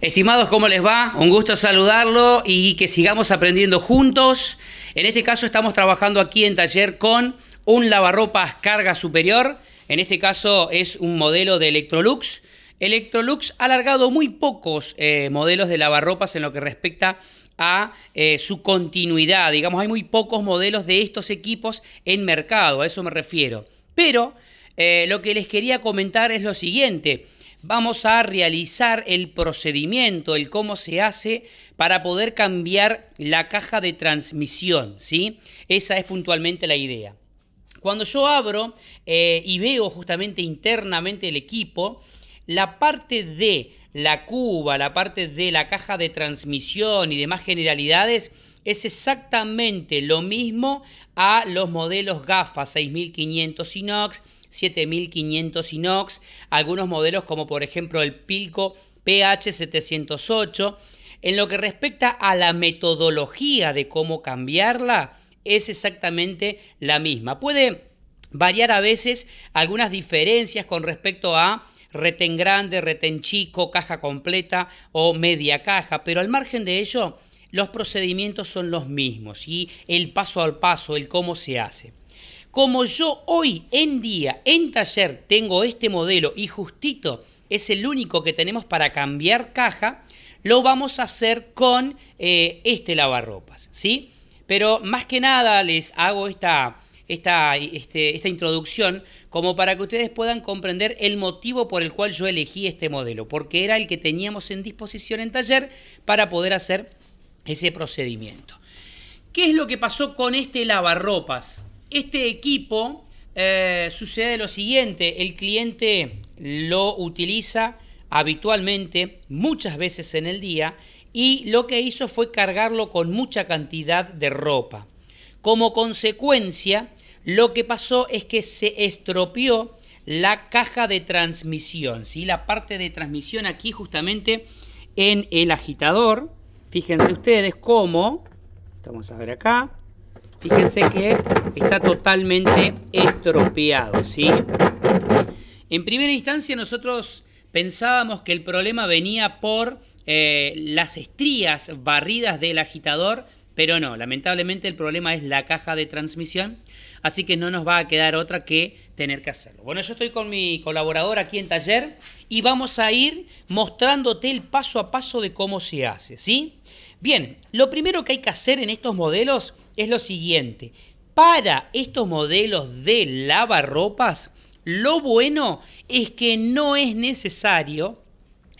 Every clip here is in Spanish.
Estimados, ¿cómo les va? Un gusto saludarlo y que sigamos aprendiendo juntos. En este caso estamos trabajando aquí en taller con un lavarropas carga superior. En este caso es un modelo de Electrolux. Electrolux ha alargado muy pocos eh, modelos de lavarropas en lo que respecta a eh, su continuidad. Digamos, hay muy pocos modelos de estos equipos en mercado, a eso me refiero. Pero eh, lo que les quería comentar es lo siguiente vamos a realizar el procedimiento, el cómo se hace para poder cambiar la caja de transmisión, ¿sí? Esa es puntualmente la idea. Cuando yo abro eh, y veo justamente internamente el equipo, la parte de la cuba, la parte de la caja de transmisión y demás generalidades, es exactamente lo mismo a los modelos GAFA 6500 inox, 7500 inox, algunos modelos como por ejemplo el Pilco PH708. En lo que respecta a la metodología de cómo cambiarla, es exactamente la misma. Puede variar a veces algunas diferencias con respecto a retén grande, retén chico, caja completa o media caja, pero al margen de ello, los procedimientos son los mismos y el paso al paso, el cómo se hace. Como yo hoy en día en taller tengo este modelo y justito es el único que tenemos para cambiar caja, lo vamos a hacer con eh, este lavarropas, ¿sí? Pero más que nada les hago esta, este, esta introducción como para que ustedes puedan comprender el motivo por el cual yo elegí este modelo, porque era el que teníamos en disposición en taller para poder hacer ese procedimiento. ¿Qué es lo que pasó con este lavarropas? Este equipo eh, sucede lo siguiente, el cliente lo utiliza habitualmente muchas veces en el día y lo que hizo fue cargarlo con mucha cantidad de ropa. Como consecuencia, lo que pasó es que se estropeó la caja de transmisión, ¿sí? la parte de transmisión aquí justamente en el agitador, Fíjense ustedes cómo, vamos a ver acá, fíjense que está totalmente estropeado, ¿sí? En primera instancia nosotros pensábamos que el problema venía por eh, las estrías barridas del agitador, pero no, lamentablemente el problema es la caja de transmisión, así que no nos va a quedar otra que tener que hacerlo. Bueno, yo estoy con mi colaborador aquí en taller y vamos a ir mostrándote el paso a paso de cómo se hace, ¿sí? Bien, lo primero que hay que hacer en estos modelos es lo siguiente. Para estos modelos de lavarropas, lo bueno es que no es necesario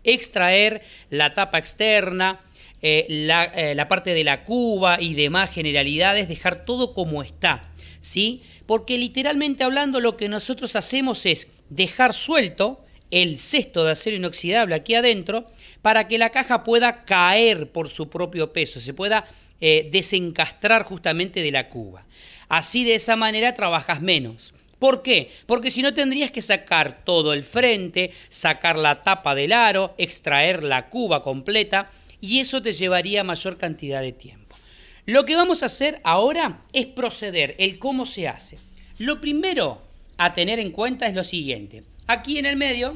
extraer la tapa externa, eh, la, eh, la, parte de la cuba y demás generalidades, dejar todo como está, ¿sí? Porque literalmente hablando lo que nosotros hacemos es dejar suelto el cesto de acero inoxidable aquí adentro para que la caja pueda caer por su propio peso, se pueda eh, desencastrar justamente de la cuba. Así de esa manera trabajas menos. ¿Por qué? Porque si no tendrías que sacar todo el frente, sacar la tapa del aro, extraer la cuba completa y eso te llevaría mayor cantidad de tiempo. Lo que vamos a hacer ahora es proceder, el cómo se hace. Lo primero a tener en cuenta es lo siguiente. Aquí en el medio,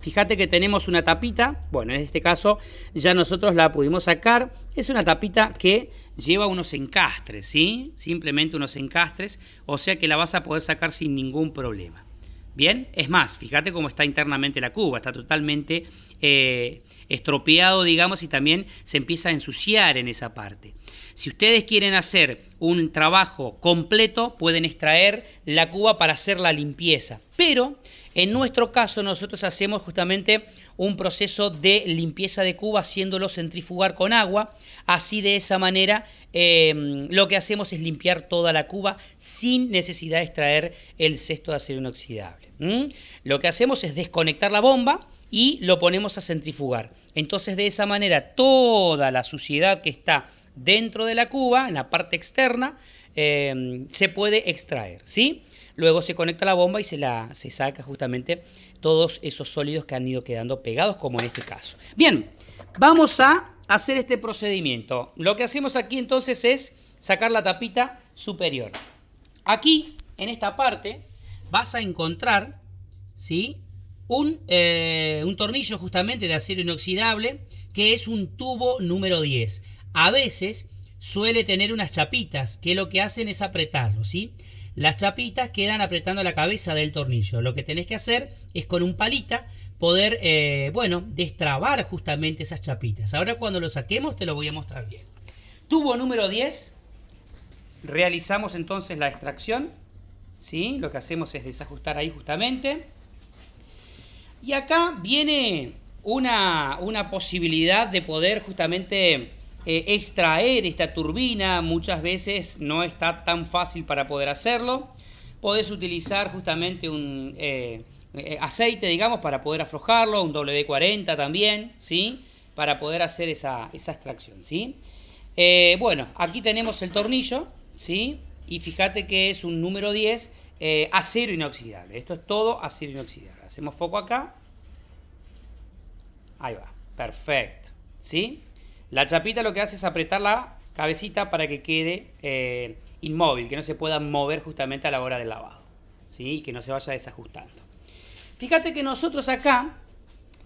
fíjate que tenemos una tapita, bueno, en este caso ya nosotros la pudimos sacar, es una tapita que lleva unos encastres, ¿sí? Simplemente unos encastres, o sea que la vas a poder sacar sin ningún problema. Bien, es más, fíjate cómo está internamente la cuba, está totalmente eh, estropeado, digamos, y también se empieza a ensuciar en esa parte. Si ustedes quieren hacer un trabajo completo, pueden extraer la cuba para hacer la limpieza, pero en nuestro caso, nosotros hacemos justamente un proceso de limpieza de cuba, haciéndolo centrifugar con agua. Así de esa manera, em, lo que hacemos es limpiar toda la cuba sin necesidad de extraer el cesto de acero inoxidable. Lo que hacemos es desconectar la bomba y lo ponemos a centrifugar. Entonces, de esa manera, toda la suciedad que está dentro de la cuba, en la parte externa, eh, se puede extraer, ¿sí? Luego se conecta la bomba y se, la, se saca justamente todos esos sólidos que han ido quedando pegados, como en este caso. Bien, vamos a hacer este procedimiento. Lo que hacemos aquí entonces es sacar la tapita superior. Aquí, en esta parte, vas a encontrar, ¿sí? Un, eh, un tornillo justamente de acero inoxidable, que es un tubo número 10. A veces suele tener unas chapitas que lo que hacen es apretarlo, ¿sí? Las chapitas quedan apretando la cabeza del tornillo. Lo que tenés que hacer es con un palita poder, eh, bueno, destrabar justamente esas chapitas. Ahora cuando lo saquemos te lo voy a mostrar bien. Tubo número 10. Realizamos entonces la extracción. ¿sí? Lo que hacemos es desajustar ahí justamente. Y acá viene una, una posibilidad de poder justamente eh, extraer esta turbina, muchas veces no está tan fácil para poder hacerlo. Podés utilizar justamente un eh, eh, aceite, digamos, para poder aflojarlo, un W40 también, ¿sí? Para poder hacer esa, extracción, ¿sí? bueno, aquí tenemos el tornillo, ¿sí? Y fíjate que es un número 10, acero inoxidable. Esto es todo acero inoxidable. Hacemos foco acá. Ahí va, perfecto, ¿sí? La chapita lo que hace es apretar la cabecita para que quede eh, inmóvil, que no se pueda mover justamente a la hora del lavado, ¿sí? Y que no se vaya desajustando. Fíjate que nosotros acá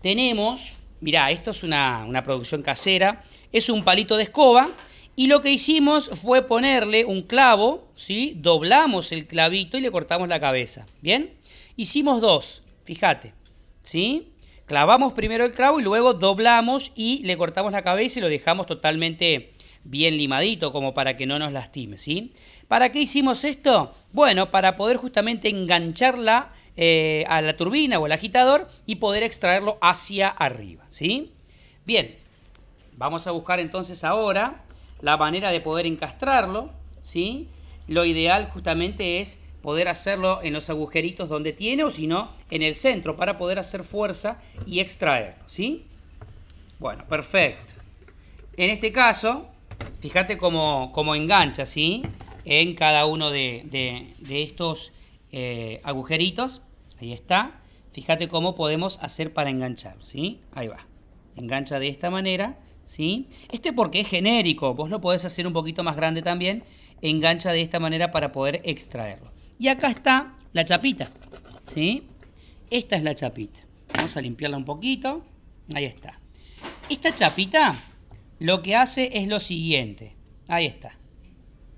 tenemos, mirá, esto es una, una producción casera, es un palito de escoba y lo que hicimos fue ponerle un clavo, ¿sí? Doblamos el clavito y le cortamos la cabeza, ¿bien? Hicimos dos, fíjate, ¿sí? Clavamos primero el clavo y luego doblamos y le cortamos la cabeza y lo dejamos totalmente bien limadito como para que no nos lastime, ¿sí? ¿Para qué hicimos esto? Bueno, para poder justamente engancharla eh, a la turbina o al agitador y poder extraerlo hacia arriba, ¿sí? Bien, vamos a buscar entonces ahora la manera de poder encastrarlo, ¿sí? Lo ideal justamente es poder hacerlo en los agujeritos donde tiene o si no, en el centro para poder hacer fuerza y extraerlo, ¿sí? Bueno, perfecto. En este caso, fíjate cómo, engancha, ¿sí? En cada uno de, estos eh, agujeritos, ahí está. Fíjate cómo podemos hacer para engancharlo, ¿sí? Ahí va. Engancha de esta manera, ¿sí? Este porque es genérico, vos lo podés hacer un poquito más grande también. Engancha de esta manera para poder extraerlo. Y acá está la chapita, ¿sí? Esta es la chapita. Vamos a limpiarla un poquito. Ahí está. Esta chapita lo que hace es lo siguiente. Ahí está.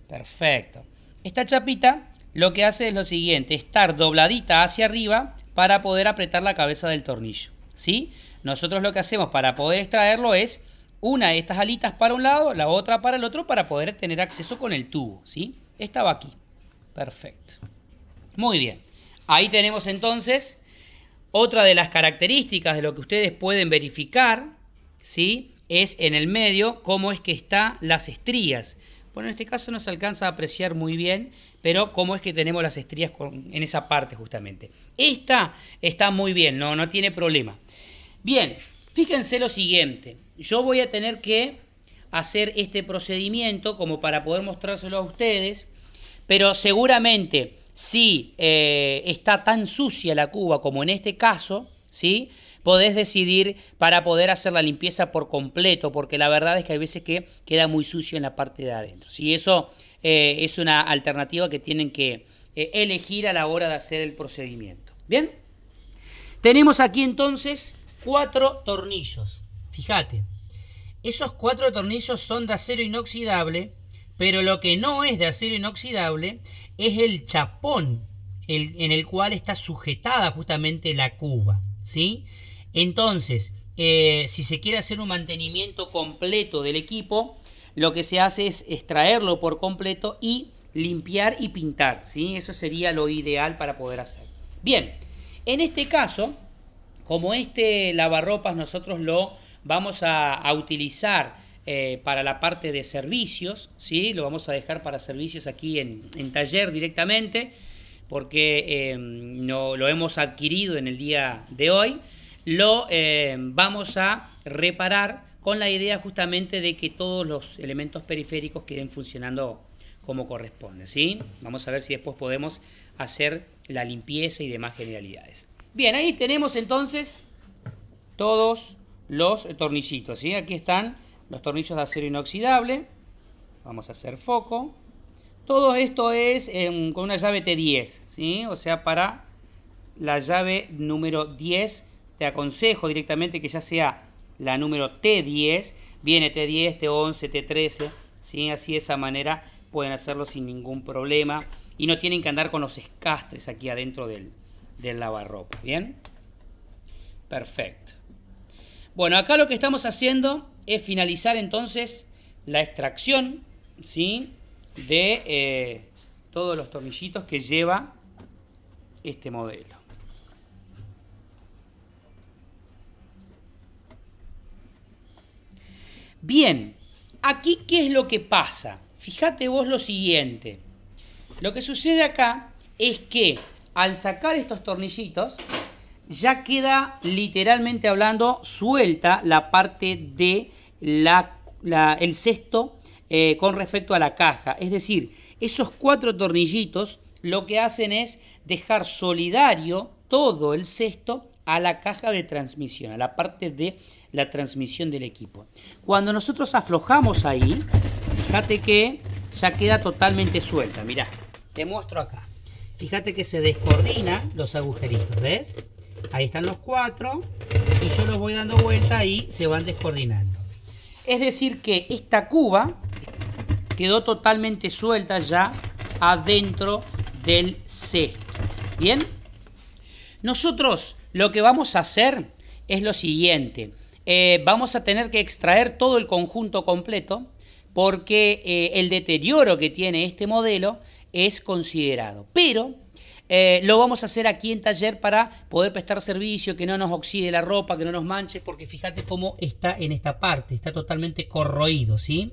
Perfecto. Esta chapita lo que hace es lo siguiente. Estar dobladita hacia arriba para poder apretar la cabeza del tornillo. ¿Sí? Nosotros lo que hacemos para poder extraerlo es una de estas alitas para un lado, la otra para el otro para poder tener acceso con el tubo. ¿Sí? Estaba aquí. Perfecto. Muy bien. Ahí tenemos entonces otra de las características de lo que ustedes pueden verificar, ¿sí? Es en el medio cómo es que están las estrías. Bueno, en este caso no se alcanza a apreciar muy bien, pero cómo es que tenemos las estrías en esa parte justamente. Esta está muy bien, no, no tiene problema. Bien, fíjense lo siguiente. Yo voy a tener que hacer este procedimiento como para poder mostrárselo a ustedes, pero seguramente si eh, está tan sucia la cuba como en este caso, ¿sí? Podés decidir para poder hacer la limpieza por completo, porque la verdad es que hay veces que queda muy sucio en la parte de adentro. Y Eso eh, es una alternativa que tienen que eh, elegir a la hora de hacer el procedimiento. Bien, tenemos aquí entonces cuatro tornillos. Fíjate, esos cuatro tornillos son de acero inoxidable pero lo que no es de acero inoxidable es el chapón en el cual está sujetada justamente la cuba. ¿sí? Entonces, eh, si se quiere hacer un mantenimiento completo del equipo, lo que se hace es extraerlo por completo y limpiar y pintar. ¿sí? Eso sería lo ideal para poder hacer. Bien, en este caso, como este lavarropas nosotros lo vamos a utilizar eh, para la parte de servicios, ¿sí? lo vamos a dejar para servicios aquí en, taller directamente, porque em, no, lo hemos adquirido en el día de hoy, lo em, vamos a reparar con la idea justamente de que todos los elementos periféricos queden funcionando como corresponde. ¿sí? Vamos a ver si después podemos hacer la limpieza y demás generalidades. Bien, ahí tenemos entonces todos los tornillitos. ¿sí? Aquí están los tornillos de acero inoxidable, vamos a hacer foco. Todo esto es em, con una llave T10, ¿sí? o sea, para la llave número 10, te aconsejo directamente que ya sea la número T10, viene T10, T11, T13, ¿sí? así de esa manera pueden hacerlo sin ningún problema y no tienen que andar con los escastres aquí adentro del, del lavarropa, ¿bien? Perfecto. Bueno, acá lo que estamos haciendo es finalizar entonces la extracción, ¿sí? De eh, todos los tornillitos que lleva este modelo. Bien, aquí qué es lo que pasa. Fíjate vos lo siguiente. Lo que sucede acá es que al sacar estos tornillitos, ya queda literalmente hablando suelta la parte de la, el cesto eh, con respecto a la caja. Es decir, esos cuatro tornillitos lo que hacen es dejar solidario todo el cesto a la caja de transmisión, a la parte de la transmisión del equipo. Cuando nosotros aflojamos ahí, fíjate que ya queda totalmente suelta. Mirá, te muestro acá. Fíjate que se descoordina los agujeritos, ¿ves? Ahí están los cuatro. Y yo los voy dando vuelta y se van descoordinando. Es decir que esta cuba quedó totalmente suelta ya adentro del C. ¿Bien? Nosotros lo que vamos a hacer es lo siguiente. Eh, vamos a tener que extraer todo el conjunto completo porque eh, el deterioro que tiene este modelo es considerado. Pero eh, lo vamos a hacer aquí en taller para poder prestar servicio, que no nos oxide la ropa, que no nos manche, porque fíjate cómo está en esta parte, está totalmente corroído, ¿sí?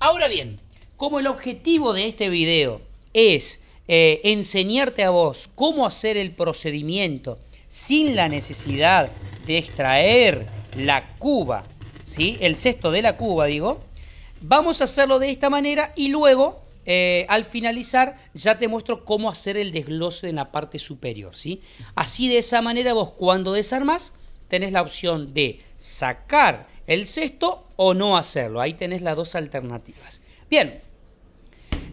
Ahora bien, como el objetivo de este video es eh, enseñarte a vos cómo hacer el procedimiento sin la necesidad de extraer la cuba, ¿sí? El cesto de la cuba, digo. Vamos a hacerlo de esta manera y luego eh, al finalizar ya te muestro cómo hacer el desglose en la parte superior, ¿sí? Así de esa manera vos cuando desarmas tenés la opción de sacar el cesto o no hacerlo. Ahí tenés las dos alternativas. Bien,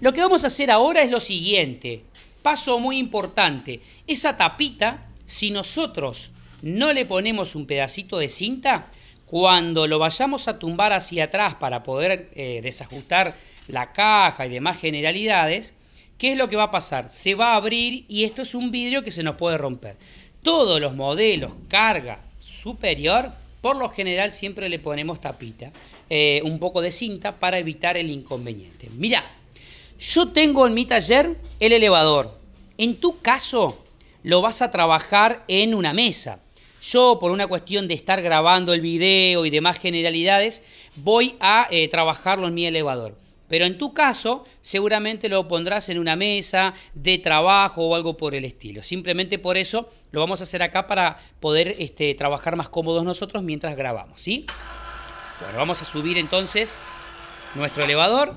lo que vamos a hacer ahora es lo siguiente. Paso muy importante. Esa tapita, si nosotros no le ponemos un pedacito de cinta, cuando lo vayamos a tumbar hacia atrás para poder eh, desajustar la caja y demás generalidades, ¿qué es lo que va a pasar? Se va a abrir y esto es un vidrio que se nos puede romper. Todos los modelos carga superior, por lo general siempre le ponemos tapita, eh, un poco de cinta para evitar el inconveniente. Mirá, yo tengo en mi taller el elevador. En tu caso, lo vas a trabajar en una mesa. Yo, por una cuestión de estar grabando el video y demás generalidades, voy a eh, trabajarlo en mi elevador. Pero en tu caso, seguramente lo pondrás en una mesa de trabajo o algo por el estilo. Simplemente por eso lo vamos a hacer acá para poder este, trabajar más cómodos nosotros mientras grabamos, ¿sí? Bueno, vamos a subir entonces nuestro elevador.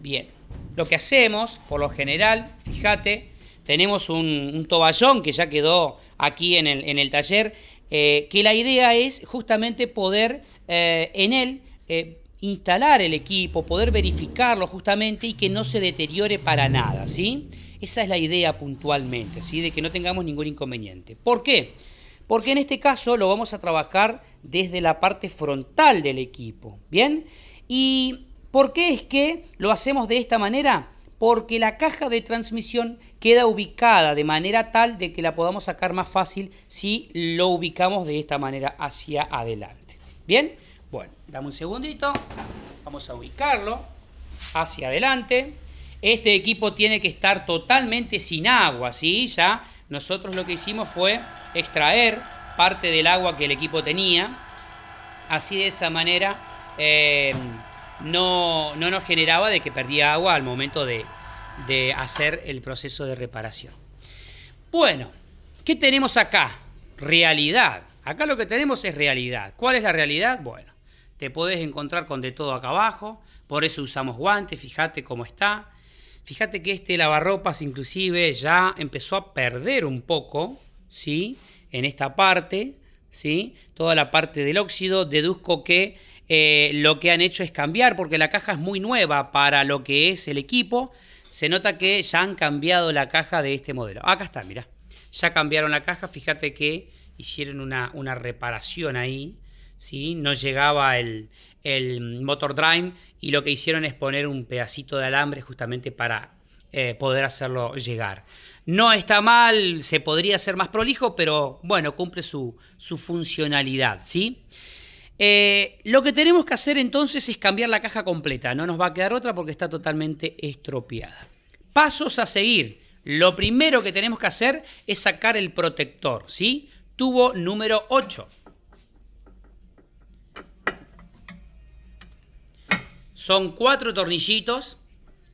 Bien, lo que hacemos, por lo general, fíjate, tenemos un, toballón que ya quedó aquí en el, en el taller, eh, que la idea es justamente poder eh, en él eh, instalar el equipo, poder verificarlo justamente y que no se deteriore para nada, ¿sí? Esa es la idea puntualmente, ¿sí? De que no tengamos ningún inconveniente. ¿Por qué? Porque en este caso lo vamos a trabajar desde la parte frontal del equipo, ¿bien? ¿Y por qué es que lo hacemos de esta manera? Porque la caja de transmisión queda ubicada de manera tal de que la podamos sacar más fácil si lo ubicamos de esta manera hacia adelante. ¿Bien? Dame un segundito. Vamos a ubicarlo hacia adelante. Este equipo tiene que estar totalmente sin agua, ¿sí? Ya nosotros lo que hicimos fue extraer parte del agua que el equipo tenía. Así de esa manera eh, no, nos generaba de que perdía agua al momento de, de hacer el proceso de reparación. Bueno, ¿qué tenemos acá? Realidad. Acá lo que tenemos es realidad. ¿Cuál es la realidad? Bueno, te podés encontrar con de todo acá abajo, por eso usamos guantes, fíjate cómo está. Fíjate que este lavarropas inclusive ya empezó a perder un poco, ¿sí? En esta parte, ¿sí? Toda la parte del óxido, deduzco que eh, lo que han hecho es cambiar, porque la caja es muy nueva para lo que es el equipo. Se nota que ya han cambiado la caja de este modelo. Acá está, mira. Ya cambiaron la caja, fíjate que hicieron una, una reparación ahí ¿sí? no llegaba el, motor drive y lo que hicieron es poner un pedacito de alambre justamente para eh, poder hacerlo llegar. No está mal, se podría hacer más prolijo, pero bueno, cumple su, funcionalidad, ¿sí? Eh, lo que tenemos que hacer entonces es cambiar la caja completa, no nos va a quedar otra porque está totalmente estropeada. Pasos a seguir. Lo primero que tenemos que hacer es sacar el protector, ¿sí? Tubo número 8. Son cuatro tornillitos.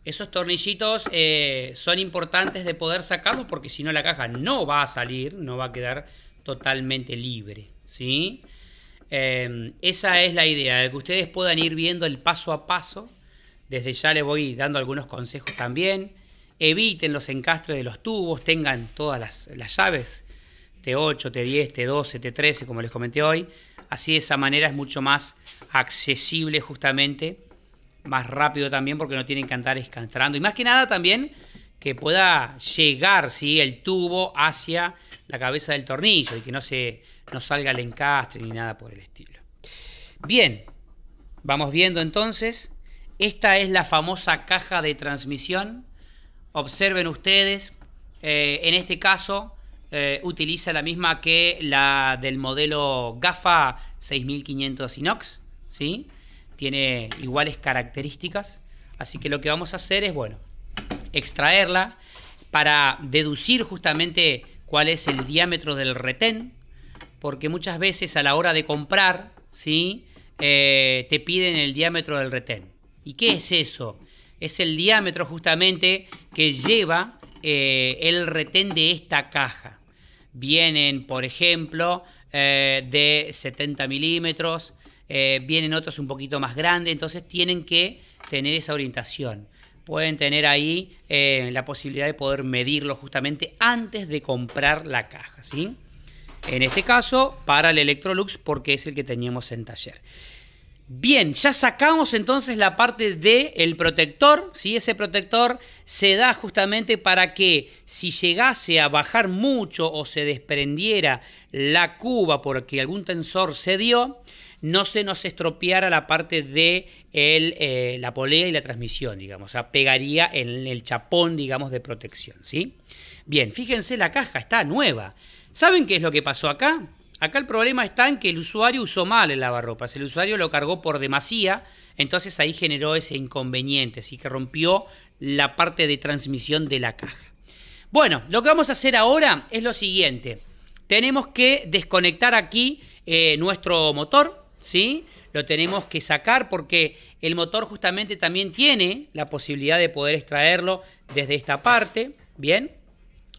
Esos tornillitos eh, son importantes de poder sacarlos porque si no la caja no va a salir, no va a quedar totalmente libre. ¿sí? Em, esa es la idea, de que ustedes puedan ir viendo el paso a paso. Desde ya les voy dando algunos consejos también. Eviten los encastres de los tubos, tengan todas las, las llaves, T8, T10, T12, T13, como les comenté hoy. Así de esa manera es mucho más accesible justamente más rápido también porque no tienen que andar escantrando. Y más que nada también que pueda llegar si el tubo hacia la cabeza del tornillo y que no, se, no salga el encastre ni nada por el estilo. Bien, vamos viendo entonces. Esta es la famosa caja de transmisión. Observen ustedes, eh, en este caso eh, utiliza la misma que la del modelo GAFA 6500 Inox, ¿sí? tiene iguales características. Así que lo que vamos a hacer es, bueno, extraerla para deducir justamente cuál es el diámetro del retén, porque muchas veces a la hora de comprar, ¿sí? Eh, te piden el diámetro del retén. ¿Y qué es eso? Es el diámetro justamente que lleva eh, el retén de esta caja. Vienen, por ejemplo, eh, de 70 milímetros, eh, vienen otros un poquito más grandes, entonces tienen que tener esa orientación. Pueden tener ahí eh, la posibilidad de poder medirlo justamente antes de comprar la caja, ¿sí? En este caso, para el Electrolux, porque es el que teníamos en taller. Bien, ya sacamos entonces la parte del el protector. Ese protector se da justamente para que si llegase a bajar mucho o se desprendiera la cuba porque algún tensor se dio, no se nos estropeara la parte de eh, la polea y la transmisión, digamos. O sea, pegaría en el chapón, digamos, de protección, ¿sí? Bien, fíjense, la caja está nueva. ¿Saben qué es lo que pasó acá? Acá el problema está en que el usuario usó mal el lavarropas. El usuario lo cargó por demasía, entonces ahí generó ese inconveniente, así que rompió la parte de transmisión de la caja. Bueno, lo que vamos a hacer ahora es lo siguiente. Tenemos que desconectar aquí eh, nuestro motor, ¿sí? Lo tenemos que sacar porque el motor justamente también tiene la posibilidad de poder extraerlo desde esta parte, ¿bien?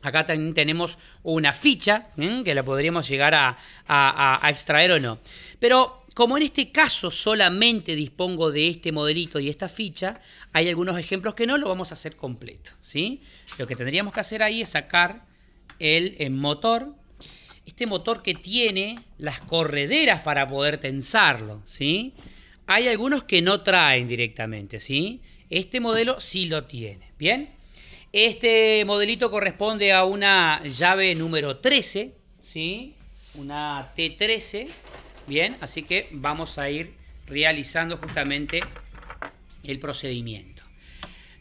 Acá también tenemos una ficha que la podríamos llegar a, extraer o no. Pero como en este caso solamente dispongo de este modelito y esta ficha, hay algunos ejemplos que no lo vamos a hacer completo. ¿sí? Lo que tendríamos que hacer ahí es sacar el motor este motor que tiene las correderas para poder tensarlo, ¿sí? Hay algunos que no traen directamente, ¿sí? Este modelo sí lo tiene, ¿bien? Este modelito corresponde a una llave número 13, ¿sí? Una T13, ¿bien? Así que vamos a ir realizando justamente el procedimiento.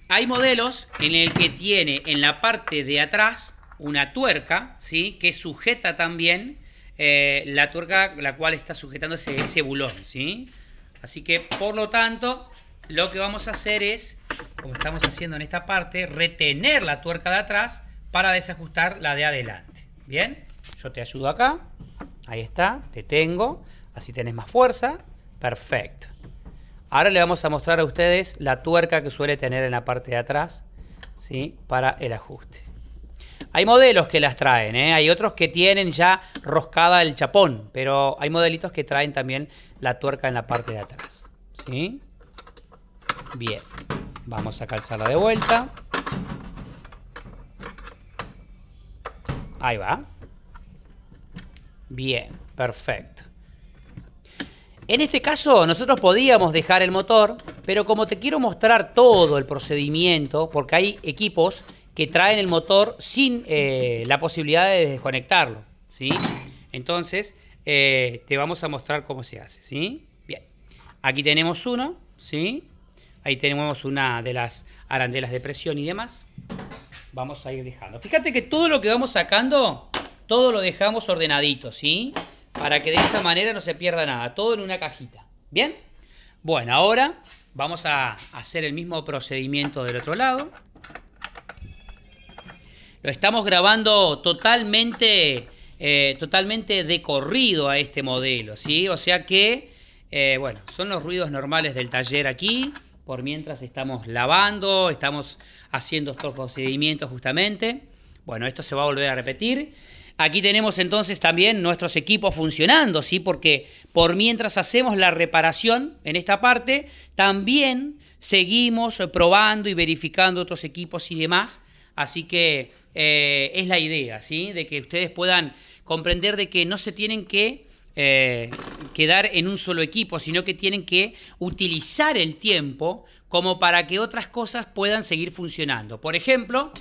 Hay modelos en el que tiene en la parte de atrás una tuerca, ¿sí? Que sujeta también eh, la tuerca la cual está sujetando ese, bulón, ¿sí? Así que, por lo tanto, lo que vamos a hacer es, como estamos haciendo en esta parte, retener la tuerca de atrás para desajustar la de adelante. ¿Bien? Yo te ayudo acá. Ahí está, te tengo. Así tenés más fuerza. Perfecto. Ahora le vamos a mostrar a ustedes la tuerca que suele tener en la parte de atrás, ¿sí? Para el ajuste. Hay modelos que las traen, ¿eh? hay otros que tienen ya roscada el chapón, pero hay modelitos que traen también la tuerca en la parte de atrás. ¿sí? Bien, vamos a calzarla de vuelta. Ahí va. Bien, perfecto. En este caso nosotros podíamos dejar el motor, pero como te quiero mostrar todo el procedimiento, porque hay equipos que traen el motor sin eh, la posibilidad de desconectarlo, ¿sí? Entonces, eh, te vamos a mostrar cómo se hace, ¿sí? Bien, aquí tenemos uno, ¿sí? Ahí tenemos una de las arandelas de presión y demás. Vamos a ir dejando. Fíjate que todo lo que vamos sacando, todo lo dejamos ordenadito, ¿sí? Para que de esa manera no se pierda nada, todo en una cajita, ¿bien? Bueno, ahora vamos a hacer el mismo procedimiento del otro lado. Lo estamos grabando totalmente, eh, totalmente de corrido a este modelo, ¿sí? O sea que, eh, bueno, son los ruidos normales del taller aquí. Por mientras estamos lavando, estamos haciendo estos procedimientos justamente. Bueno, esto se va a volver a repetir. Aquí tenemos entonces también nuestros equipos funcionando, ¿sí? Porque por mientras hacemos la reparación en esta parte, también seguimos probando y verificando otros equipos y demás Así que eh, es la idea, ¿sí? De que ustedes puedan comprender de que no se tienen que eh, quedar en un solo equipo, sino que tienen que utilizar el tiempo como para que otras cosas puedan seguir funcionando. Por ejemplo,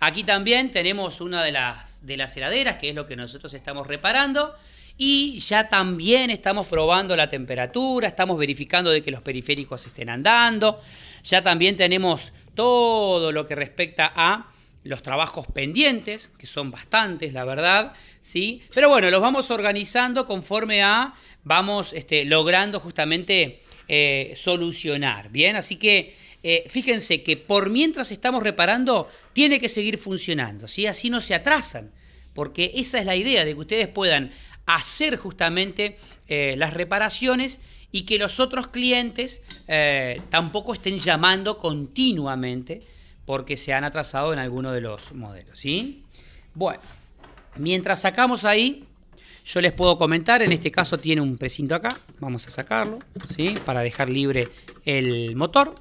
aquí también tenemos una de las, de las heladeras, que es lo que nosotros estamos reparando. Y ya también estamos probando la temperatura, estamos verificando de que los periféricos estén andando. Ya también tenemos todo lo que respecta a los trabajos pendientes, que son bastantes, la verdad, ¿sí? Pero bueno, los vamos organizando conforme a, vamos este, logrando justamente eh, solucionar, ¿bien? Así que eh, fíjense que por mientras estamos reparando, tiene que seguir funcionando, ¿sí? Así no se atrasan, porque esa es la idea, de que ustedes puedan hacer justamente eh, las reparaciones y que los otros clientes tampoco estén llamando continuamente, porque se han atrasado en alguno de los modelos, ¿sí? Bueno, mientras sacamos ahí, yo les puedo comentar, en este caso tiene un precinto acá, vamos a sacarlo, ¿sí? Para dejar libre el motor.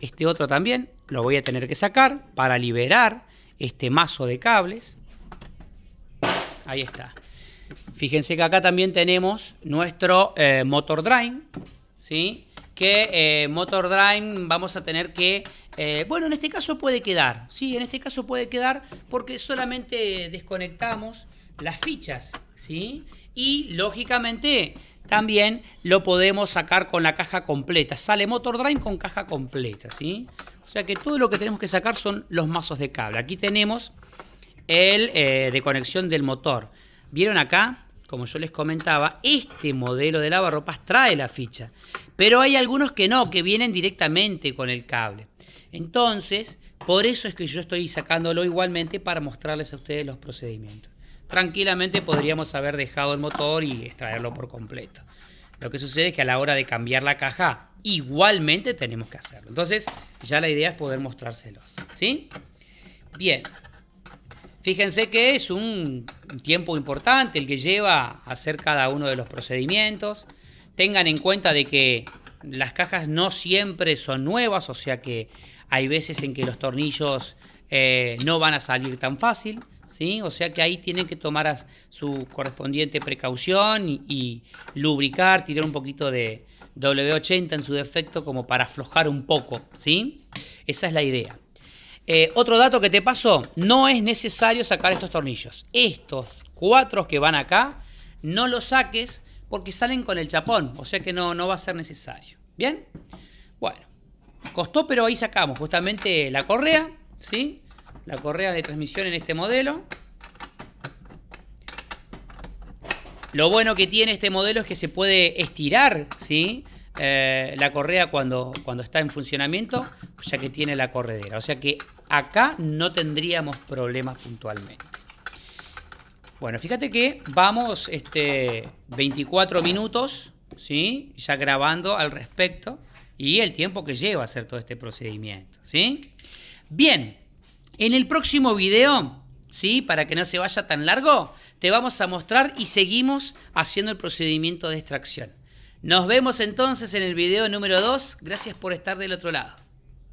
Este otro también lo voy a tener que sacar para liberar este mazo de cables. Ahí está. Fíjense que acá también tenemos nuestro eh, motor drive, ¿sí? que eh, Motor Drive vamos a tener que... Eh, bueno, en este caso puede quedar, sí, en este caso puede quedar porque solamente desconectamos las fichas, ¿sí? Y lógicamente también lo podemos sacar con la caja completa. Sale Motor Drive con caja completa, ¿sí? O sea que todo lo que tenemos que sacar son los mazos de cable. Aquí tenemos el eh, de conexión del motor. ¿Vieron acá? como yo les comentaba, este modelo de lavarropas trae la ficha. Pero hay algunos que no, que vienen directamente con el cable. Entonces, por eso es que yo estoy sacándolo igualmente para mostrarles a ustedes los procedimientos. Tranquilamente podríamos haber dejado el motor y extraerlo por completo. Lo que sucede es que a la hora de cambiar la caja, igualmente tenemos que hacerlo. Entonces, ya la idea es poder mostrárselos. ¿Sí? Bien. Fíjense que es un tiempo importante el que lleva a hacer cada uno de los procedimientos. Tengan en cuenta de que las cajas no siempre son nuevas, o sea que hay veces en que los tornillos eh, no van a salir tan fácil, ¿sí? O sea que ahí tienen que tomar su correspondiente precaución y, y lubricar, tirar un poquito de W80 en su defecto como para aflojar un poco, ¿sí? Esa es la idea. Eh, otro dato que te pasó no es necesario sacar estos tornillos. Estos cuatro que van acá, no los saques porque salen con el chapón, o sea que no, no va a ser necesario. ¿Bien? Bueno, costó, pero ahí sacamos justamente la correa, ¿sí? La correa de transmisión en este modelo. Lo bueno que tiene este modelo es que se puede estirar, ¿sí? Eh, la correa cuando, cuando está en funcionamiento, ya que tiene la corredera. O sea que acá no tendríamos problemas puntualmente. Bueno, fíjate que vamos este, 24 minutos, ¿sí? Ya grabando al respecto y el tiempo que lleva hacer todo este procedimiento, ¿sí? Bien, en el próximo video, ¿sí? Para que no se vaya tan largo, te vamos a mostrar y seguimos haciendo el procedimiento de extracción. Nos vemos entonces en el video número 2. Gracias por estar del otro lado.